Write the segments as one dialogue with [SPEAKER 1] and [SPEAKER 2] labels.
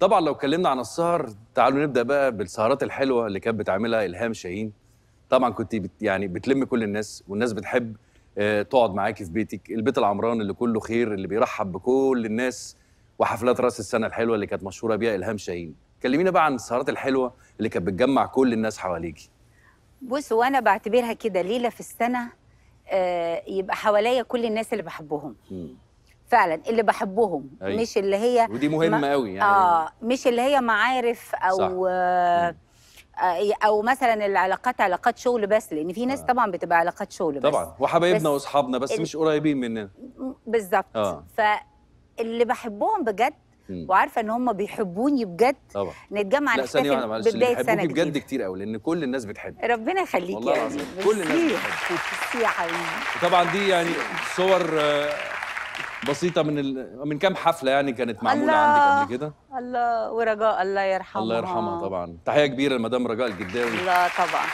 [SPEAKER 1] طبعا لو اتكلمنا عن السهر تعالوا نبدا بقى بالسهرات الحلوه اللي كانت بتعملها الهام شاهين طبعا كنت بت يعني بتلم كل الناس والناس بتحب آه، تقعد معاكي في بيتك البيت العمران اللي كله خير اللي بيرحب بكل الناس وحفلات راس السنه الحلوه اللي كانت مشهوره بيها الهام شاهين كلمينا بقى عن السهرات الحلوه اللي كانت بتجمع كل الناس حواليكي
[SPEAKER 2] بص وانا بعتبرها كده ليله في السنه آه، يبقى حواليا كل الناس اللي بحبهم م. فعلا اللي بحبهم أي. أيوة. مش اللي هي ودي مهمه ما... قوي يعني اه مش اللي هي معارف او آه، او مثلا العلاقات علاقات شغل بس لان في ناس آه. طبعا بتبقى علاقات شغل طبعاً. بس طبعا وحبايبنا واصحابنا بس, بس ال... مش
[SPEAKER 1] قريبين مننا
[SPEAKER 2] بالظبط آه. فاللي بحبهم بجد وعارفه ان هم بيحبوني بجد طبعا
[SPEAKER 1] نتجمع نحتفل ببدايه سنه جديده بجد كتير قوي لان كل الناس بتحب
[SPEAKER 2] ربنا يخليك والله العظيم كل الناس
[SPEAKER 1] بتحب
[SPEAKER 2] يا حبيبي
[SPEAKER 1] طبعا دي يعني صور آه، بسيطه من ال... من كام حفله يعني كانت معموله الله عندك قبل كده
[SPEAKER 2] الله ورجاء الله يرحمها الله يرحمها
[SPEAKER 1] طبعا تحيه كبيره لمدام رجاء الجداوي لا
[SPEAKER 2] طبعا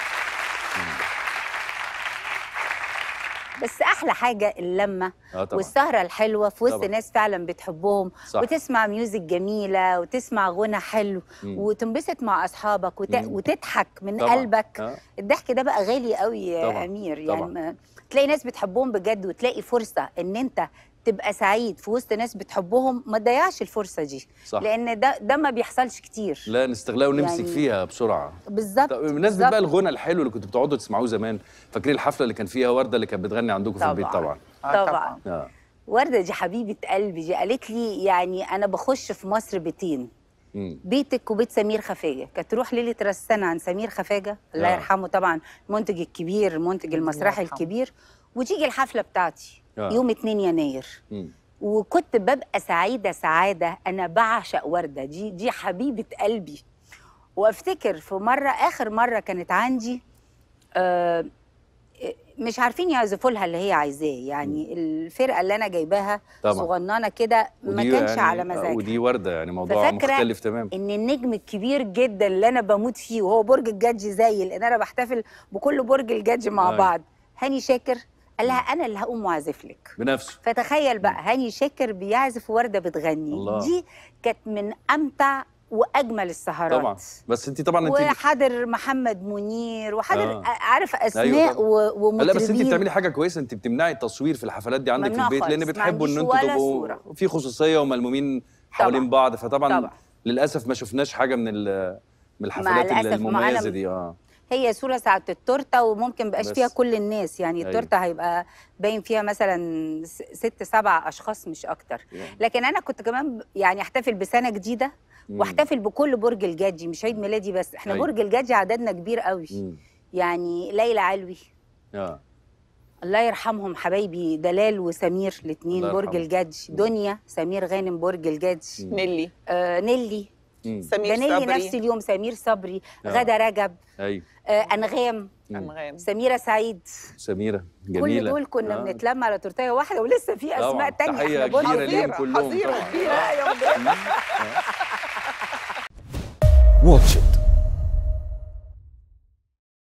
[SPEAKER 2] بس احلى حاجه اللمه آه طبعا. والسهره الحلوه في وسط ناس فعلا بتحبهم صح. وتسمع ميوزك جميله وتسمع غنى حلو مم. وتنبسط مع اصحابك وت... وتضحك من طبعا. قلبك آه. الضحك ده بقى غالي قوي يا طبعا. امير يعني طبعا. تلاقي ناس بتحبهم بجد وتلاقي فرصه ان انت تبقى سعيد في وسط ناس بتحبهم ما تضيعش الفرصه دي صح. لان ده ده ما بيحصلش كتير لا
[SPEAKER 1] نستغلها ونمسك يعني... فيها بسرعه
[SPEAKER 2] بالظبط بالنسبه بقى الغنى
[SPEAKER 1] الحلو اللي كنتوا بتقعدوا تسمعوه زمان فاكرين الحفله اللي كان فيها ورده اللي كانت بتغني عندكم في البيت طبعا آه، طبعا, طبعًا. آه.
[SPEAKER 2] ورده دي حبيبه قلبي دي قالت لي يعني انا بخش في مصر بيتين مم. بيتك وبيت سمير خفاجه كانت تروح ليله رسانه عن سمير خفاجه الله آه. يرحمه طبعا المنتج الكبير المنتج المسرحي الكبير وتيجي الحفله بتاعتي آه. يوم 2 يناير وكنت ببقى سعيده سعاده انا بعشق ورده دي دي حبيبه قلبي وافتكر في مره اخر مره كانت عندي آه مش عارفين يعزفوا لها اللي هي عايزاه يعني الفرقه اللي انا جايباها طبعا. صغننه كده ما كانش يعني على مزاجها
[SPEAKER 1] ودي ورده يعني موضوع مختلف تماما
[SPEAKER 2] ان النجم الكبير جدا اللي انا بموت فيه وهو برج الجدج زي لان انا بحتفل بكل برج الجدج مع آه. بعض هاني شاكر قال لها انا اللي هقوم واعزف لك
[SPEAKER 1] بنفسه فتخيل
[SPEAKER 2] بقى هاني شاكر بيعزف ورده بتغني الله. دي كانت من امتع واجمل السهرات طبعا
[SPEAKER 1] بس انت طبعا انت
[SPEAKER 2] وحاضر محمد منير وحاضر آه. آه. عارف أيوة اسماء أيوة ومطربين لا بس انت بتعملي حاجه
[SPEAKER 1] كويسه انت بتمنعي التصوير في الحفلات دي عندك في البيت لان بتحبوا ان انتوا تبقوا في خصوصيه وملمومين حوالين بعض فطبعا طبعا. للاسف ما شفناش حاجه من من الحفلات المميزه دي اه
[SPEAKER 2] هي صوره ساعه التورته وممكن بقاش فيها كل الناس يعني أيوة. التورته هيبقى باين فيها مثلا ست سبع اشخاص مش اكتر يعني. لكن انا كنت كمان يعني احتفل بسنه جديده واحتفل بكل برج الجدي مش عيد ميلادي بس احنا أيوة. برج الجدي عددنا كبير قوي مم. يعني ليلى علوي آه. الله يرحمهم حبايبي دلال وسمير الاثنين برج الجدي دنيا سمير غانم برج الجدي نيلي آه نيلي سمير بنية صبري نفسي اليوم سمير صبري نعم. آه. غدا رجب ايوه آه انغام انغام سميره سعيد
[SPEAKER 1] سميره جميله كل دول كنا آه.
[SPEAKER 2] بنتلم على تورتايه واحده ولسه في اسماء ثانيه تحيه كبيره ليهم كلهم حظيره كبيره يا
[SPEAKER 1] واتش